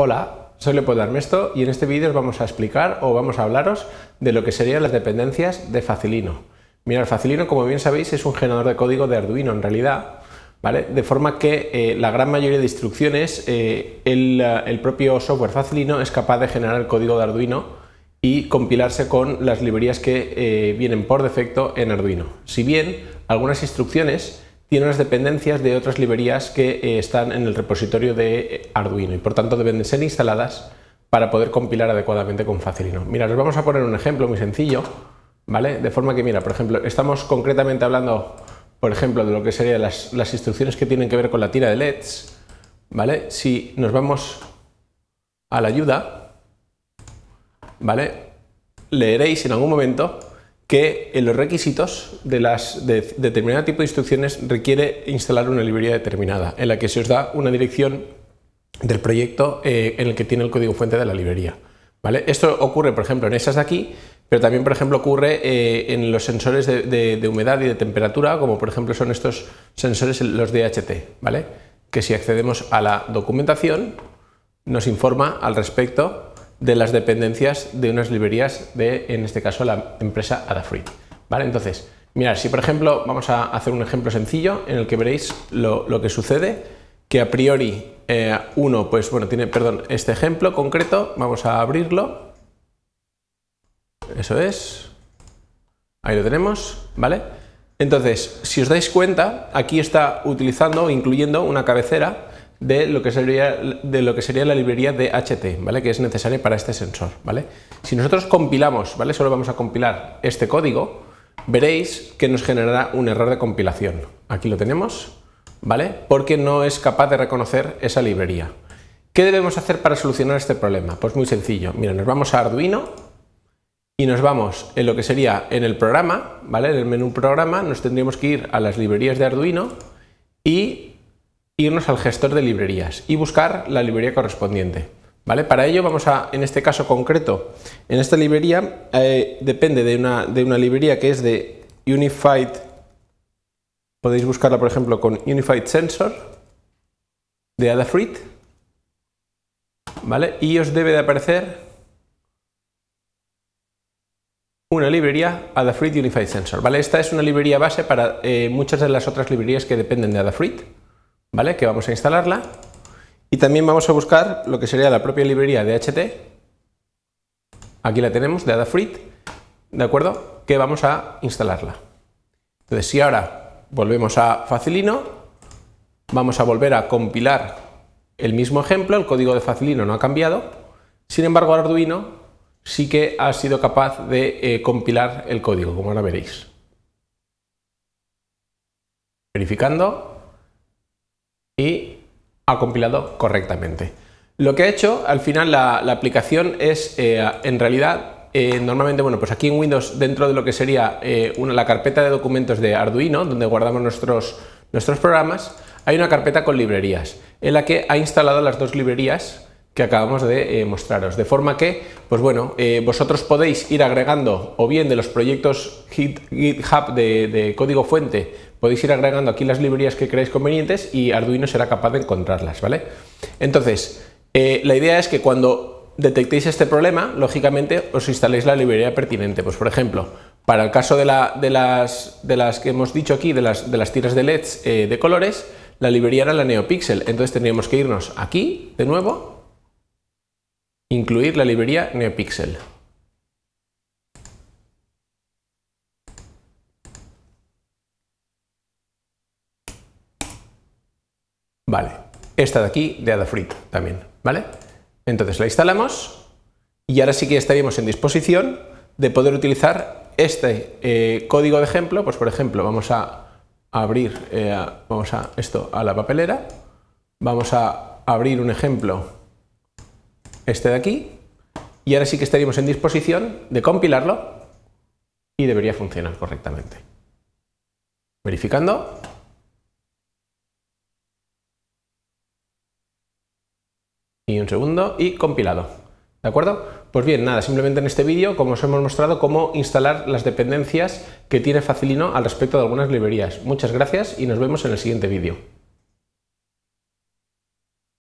Hola, soy Leopoldo Armesto y en este vídeo os vamos a explicar o vamos a hablaros de lo que serían las dependencias de Facilino. Mirad, Facilino, como bien sabéis, es un generador de código de Arduino en realidad, ¿vale? De forma que eh, la gran mayoría de instrucciones, eh, eh, el, propio software Facilino es capaz de generar el código de Arduino y compilarse con las librerías que vienen por defecto en Arduino. Si bien algunas instrucciones tiene unas dependencias de otras librerías que eh, están en el repositorio de Arduino y por tanto deben de ser instaladas para poder compilar adecuadamente con Facilino. Mira, les vamos a poner un ejemplo muy sencillo, ¿vale? De forma que, mira, por ejemplo, estamos concretamente hablando, por ejemplo, de lo que serían las instrucciones que tienen que ver con la tira de LEDs, ¿vale? Si nos vamos a la ayuda, ¿vale? Leeréis en algún momento que en los requisitos de, las, determinado tipo de instrucciones requiere instalar una librería determinada, en la que se os da una dirección del proyecto eh, en el que tiene el código fuente de la librería. ¿vale? Esto ocurre, por ejemplo, en esas de aquí, pero también, por ejemplo, ocurre eh, en los sensores de, humedad y de temperatura, como por ejemplo son estos sensores, los DHT, ¿vale? que si accedemos a la documentación nos informa al respecto de las dependencias de unas librerías de, en este caso, la empresa Adafruit. ¿Vale? Entonces, mirad, si por ejemplo vamos a hacer un ejemplo sencillo en el que veréis lo, que sucede, que a priori eh, uno, pues bueno, tiene, perdón, este ejemplo concreto, vamos a abrirlo. Eso es. Ahí lo tenemos, ¿vale? Entonces, si os dais cuenta, aquí está utilizando o incluyendo una cabecera de lo que sería, de lo que sería la librería de HT, ¿vale? que es necesaria para este sensor. ¿vale? Si nosotros compilamos, ¿vale? solo vamos a compilar este código, veréis que nos generará un error de compilación. Aquí lo tenemos, ¿vale? porque no es capaz de reconocer esa librería. ¿Qué debemos hacer para solucionar este problema? Pues muy sencillo. Mira, nos vamos a Arduino y nos vamos en lo que sería en el programa, ¿vale? En el menú programa nos tendríamos que ir a las librerías de Arduino y irnos al gestor de librerías y buscar la librería correspondiente. ¿Vale? Para ello vamos a, en este caso concreto, en esta librería eh, depende de una, de una librería que es de Unified, podéis buscarla por ejemplo con Unified Sensor de Adafruit, ¿vale? Y os debe de aparecer una librería Adafruit Unified Sensor, ¿vale? Esta es una librería base para eh, muchas de las otras librerías que dependen de Adafruit ¿vale? Que vamos a instalarla y también vamos a buscar lo que sería la propia librería de ht, Aquí la tenemos, de Adafruit, ¿de acuerdo? Que vamos a instalarla. Entonces, si ahora volvemos a Facilino, vamos a volver a compilar el mismo ejemplo, el código de Facilino no ha cambiado, sin embargo Arduino sí que ha sido capaz de eh, compilar el código, como ahora veréis. Verificando, y ha compilado correctamente. Lo que ha hecho al final la, aplicación es eh, en realidad eh, normalmente, bueno, pues aquí en Windows, dentro de lo que sería eh, la carpeta de documentos de Arduino, donde guardamos nuestros, nuestros programas, hay una carpeta con librerías, en la que ha instalado las dos librerías que acabamos de mostraros. De forma que, pues bueno, vosotros podéis ir agregando o bien de los proyectos GitHub de código fuente Podéis ir agregando aquí las librerías que creáis convenientes y Arduino será capaz de encontrarlas, ¿vale? Entonces, eh, la idea es que cuando detectéis este problema, lógicamente os instaléis la librería pertinente. Pues, por ejemplo, para el caso de, las, de las, que hemos dicho aquí, de las, de las tiras de LEDs eh, de colores, la librería era la NeoPixel. Entonces tendríamos que irnos aquí, de nuevo, incluir la librería NeoPixel. Vale, esta de aquí de Adafruit también, ¿vale? Entonces la instalamos y ahora sí que estaríamos en disposición de poder utilizar este eh, código de ejemplo, pues por ejemplo vamos a abrir, eh, vamos a esto a la papelera, vamos a abrir un ejemplo, este de aquí, y ahora sí que estaríamos en disposición de compilarlo y debería funcionar correctamente. Verificando. y un segundo y compilado. ¿De acuerdo? Pues bien, nada, simplemente en este vídeo, como os hemos mostrado, cómo instalar las dependencias que tiene Facilino al respecto de algunas librerías. Muchas gracias y nos vemos en el siguiente vídeo.